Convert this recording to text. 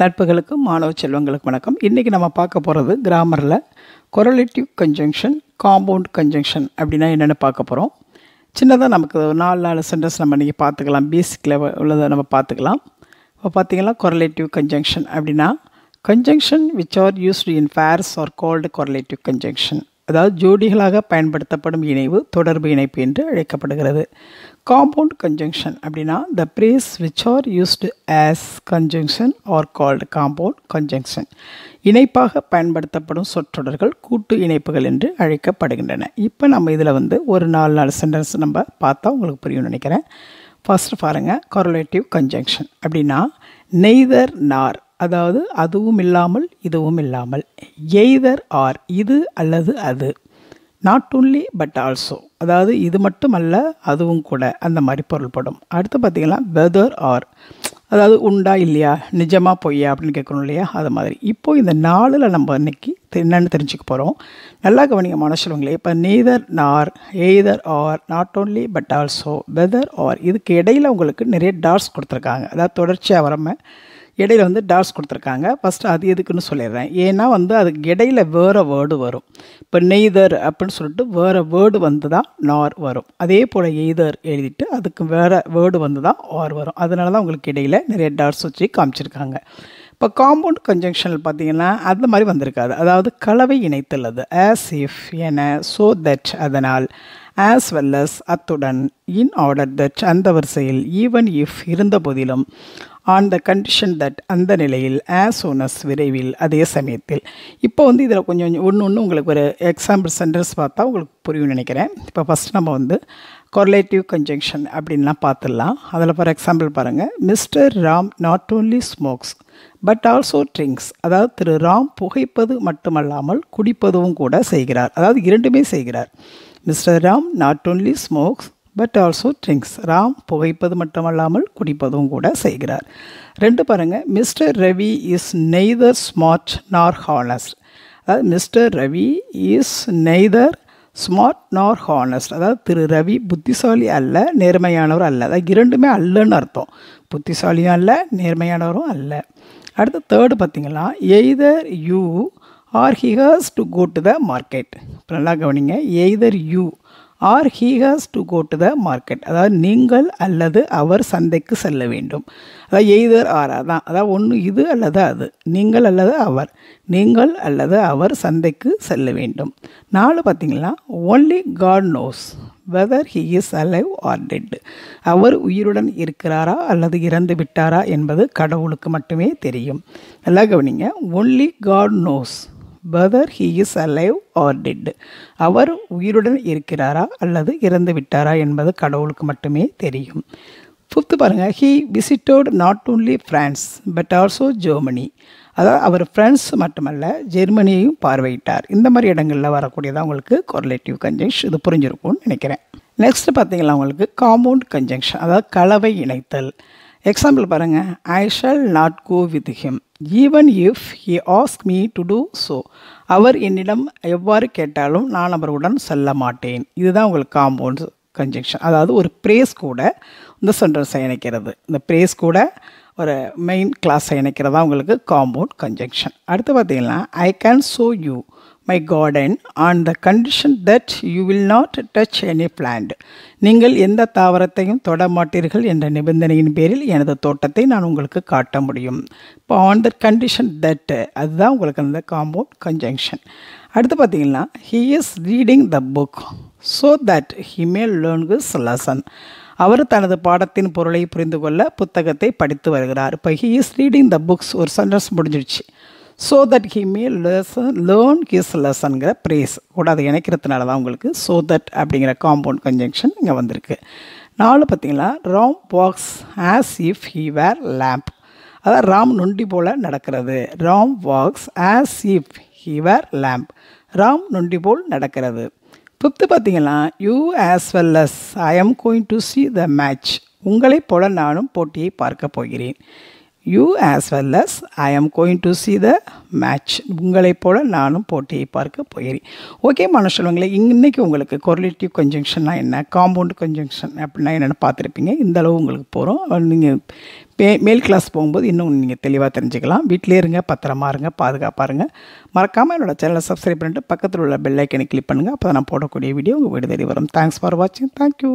நட்புகளுக்கும் மாணவ செல்வங்களுக்கும் வணக்கம் இன்றைக்கி நம்ம பார்க்க போகிறது கிராமரில் கொரலேட்டிவ் கன்ஜங்ஷன் காம்பவுண்ட் கன்ஜங்ஷன் அப்படின்னா என்னென்னு பார்க்க போகிறோம் சின்னதாக நமக்கு ஒரு நாலு நாலு சென்டென்ஸ் நம்ம இன்றைக்கி பார்த்துக்கலாம் பேசிக் லெவல் உள்ளதை நம்ம பார்த்துக்கலாம் இப்போ பார்த்திங்கன்னா கொரலேட்டிவ் கன்ஜங்ஷன் அப்படின்னா conjunction which are used in pairs are called correlative conjunction அதாவது ஜோடிகளாக பயன்படுத்தப்படும் இணைவு தொடர்பு இணைப்பு என்று அழைக்கப்படுகிறது காம்பவுண்ட் கன்ஜங்ஷன் அப்படின்னா the phrase which are used as conjunction are called compound conjunction இணைப்பாக பயன்படுத்தப்படும் சொற்றொடர்கள் கூட்டு இணைப்புகள் என்று அழைக்கப்படுகின்றன இப்போ நம்ம இதில் வந்து ஒரு நாலு நாலு சென்டென்ஸ் நம்ம பார்த்தா உங்களுக்கு புரியும்னு நினைக்கிறேன் ஃபஸ்ட்டு பாருங்கள் கொரலேட்டிவ் கன்ஜங்ஷன் அப்படின்னா நெய்தர் நார் அதாவது அதுவும் இல்லாமல் இதுவும் இல்லாமல் எய்தர் ஆர் இது அல்லது அது நாட் ஓன்லி பட் ஆல்சோ அதாவது இது மட்டும் அல்ல அதுவும் கூட அந்த மாதிரி பொருள்படும் அடுத்து பார்த்திங்கன்னா வெதர் ஆர் அதாவது உண்டா இல்லையா நிஜமாக பொய்யா அப்படின்னு கேட்கணும் இல்லையா அது மாதிரி இப்போது இந்த நாளில் நம்ம இன்னைக்கு என்னென்னு தெரிஞ்சுக்க போகிறோம் நல்லா கவனிங்க மனசுலவங்களே இப்போ neither nor either or not only but also whether or இதுக்கு இடையில் உங்களுக்கு நிறைய டார்ஸ் கொடுத்துருக்காங்க அதாவது தொடர்ச்சியாக வரமை இடையில வந்து டாஸ் கொடுத்துருக்காங்க ஃபஸ்ட்டு அது எதுக்குன்னு சொல்லிடுறேன் ஏன்னா வந்து அதுக்கு இடையில வேறு வேர்டு வரும் இப்போ நெய்தர் அப்படின்னு சொல்லிட்டு வேறு வேர்டு வந்து தான் நார் வரும் அதே போல் எய்தர் எழுதிட்டு அதுக்கு வேறு வேர்டு வந்து தான் ஆர் வரும் அதனால தான் உங்களுக்கு இடையில நிறைய டாட்ஸ் வச்சு காமிச்சிருக்காங்க இப்போ காம்பவுண்ட் கன்ஜங்ஷனில் பார்த்தீங்கன்னா அந்த மாதிரி வந்திருக்காது அதாவது கலவை இணைத்துள்ளது ஆஸ் இஃப் என ஸோ தட் அதனால் ஆஸ் வெல் அஸ் அத்துடன் இன் ஆர்டர் தட் அந்த வரிசையில் ஈவன் இஃப் இருந்த போதிலும் ஆன் த கண்டிஷன் தட் அந்த நிலையில் ஆஸ் ஓனஸ் விரைவில் அதே சமயத்தில் இப்போ வந்து இதில் கொஞ்சம் ஒன்று ஒன்று உங்களுக்கு ஒரு எக்ஸாம்பிள் சென்டென்ஸ் பார்த்தா உங்களுக்கு புரியும் நினைக்கிறேன் இப்போ ஃபஸ்ட் நம்ம வந்து கொர்லேட்டிவ் கன்ஜங்ஷன் அப்படின்லாம் பார்த்துடலாம் அதில் ஃபார் எக்ஸாம்பிள் பாருங்கள் mister Ram not only smokes but also drinks அதாவது திரு ராம் புகைப்பது மட்டுமல்லாமல் குடிப்பதும் கூட செய்கிறார் அதாவது இரண்டுமே செய்கிறார் mister Ram not only smokes but also drinks Ram புகைப்பது மட்டுமல்லாமல் குடிப்பதும் கூட செய்கிறார் ரெண்டு பாருங்கள் mister Ravi is neither smart nor honest அதாவது mister Ravi is neither smart nor honest அதாவது திரு ரவி புத்திசாலி அல்ல நேர்மையானவர் அல்ல அதாவது இரண்டுமே அல்லன்னு அர்த்தம் புத்திசாலியும் அல்ல நேர்மையானவரும் அல்ல அடுத்து தேர்டு பார்த்திங்கன்னா either you or he has to go to the market இப்போ நல்லா கவனிங்க either you or he has to go to the market அதாவது நீங்கள் அல்லது அவர் சந்தைக்கு செல்ல வேண்டும் அதாவது எய்தர் ஆர் அதான் அதாவது ஒன்று இது அல்லது அது நீங்கள் அல்லது அவர் நீங்கள் அல்லது அவர் சந்தைக்கு செல்ல வேண்டும் நாலு பார்த்திங்களா only God knows whether he is alive or dead அவர் உயிருடன் இருக்கிறாரா அல்லது இறந்து விட்டாரா என்பது கடவுளுக்கு மட்டுமே தெரியும் நல்லா கவனிங்க only God knows whether he is alive or dead அவர் உயிருடன் இருக்கிறாரா அல்லது இறந்து விட்டாரா என்பது கடவுளுக்கு மட்டுமே தெரியும் ஃபிஃப்த்து பாருங்கள் he visited not only France but also Germany அதாவது அவர் ஃப்ரான்ஸ் மட்டுமல்ல ஜெர்மனியையும் பார்வையிட்டார் இந்த மாதிரி இடங்களில் வரக்கூடியதாக உங்களுக்கு கொரலேட்டிவ் கன்ஜங்ஷன் இது புரிஞ்சிருக்கும்னு நினைக்கிறேன் நெக்ஸ்ட் பார்த்தீங்கன்னா உங்களுக்கு காம்பவுண்ட் கன்ஜங்ஷன் அதாவது கலவை இணைத்தல் எக்ஸாம்பிள் பாருங்கள் I shall not go with him even if he ask me to do so அவர் என்னிடம் எவ்வாறு கேட்டாலும் நான் அவருடன் செல்ல மாட்டேன் இதுதான் உங்களுக்கு காம்பவுண்ட் கன்ஜெக்ஷன் அதாவது ஒரு ப்ரேஸ் கூட இந்த சென்டென்ஸை இணைக்கிறது இந்த ப்ரேஸ் கூட ஒரு மெயின் கிளாஸை இணைக்கிறதா உங்களுக்கு காம்பவுண்ட் கன்ஜெக்ஷன் அடுத்து பார்த்தீங்கன்னா I can show you my garden on the condition that you will not touch any plant நீங்கள் எந்த தாவரத்தையும் தொட மாட்டீர்கள் என்ற நிபந்தனையின் பேரில் எனது தோட்டத்தை நான் உங்களுக்கு காட்ட முடியும் இப்போ ஆன் த கண்டிஷன் தட் அதுதான் உங்களுக்கு அந்த காம்பவுண்ட் கன்ஜங்ஷன் அடுத்து பார்த்தீங்கன்னா he is reading the book so that he may learn his lesson அவர் தனது பாடத்தின் பொருளை புரிந்து கொள்ள புத்தகத்தை படித்து வருகிறார் இப்போ he is reading the books ஒரு சென்டென்ஸ் முடிஞ்சிடுச்சு so that he may lesson learn his லெசனுங்கிற ப்ரேஸ் கூட அதை இணைக்கிறதுனால தான் உங்களுக்கு ஸோ தட் அப்படிங்கிற காம்பவுண்ட் கன்ஜங்ஷன் இங்கே வந்திருக்கு நாலு பார்த்தீங்களா Ram walks as if he were lame அதாவது ராம் நொண்டி போல் நடக்கிறது Ram walks as if he were lame Ram நொண்டி போல் நடக்கிறது ஃபிஃப்த்து பார்த்தீங்கன்னா you as well as I am going to see the match உங்களைப் போல நானும் போட்டியை பார்க்க போகிறேன் you as well as I am going to see the match உங்களைப் போல நானும் போட்டியை பார்க்க போயிடுறேன் ஓகே மனுஷங்களே இன்றைக்கி உங்களுக்கு கொரிலேட்டிவ் கன்ஜங்ஷன்னா என்ன காம்பவுண்ட் கன்ஜங்ஷன் அப்படின்னா என்னென்னு பார்த்துருப்பீங்க இந்தளவு உங்களுக்கு போகிறோம் நீங்கள் மே மேல் கிளாஸ் போகும்போது இன்னும் நீங்கள் தெளிவாக தெரிஞ்சுக்கலாம் வீட்டிலே இருங்க பத்திரமா இருங்க பாதுகாப்பாக இருங்க மறக்காமல் என்னோடய சேனலை சப்ஸ்கிரைப் பண்ணிட்டு பக்கத்தில் உள்ள பெல்லைக்கனை கிளிக் பண்ணுங்கள் அப்போ நான் போடக்கூடிய வீடியோ உங்கள் வீடு தேடி வரும் தேங்க்ஸ் ஃபார் வாட்சிங் தேங்க்யூ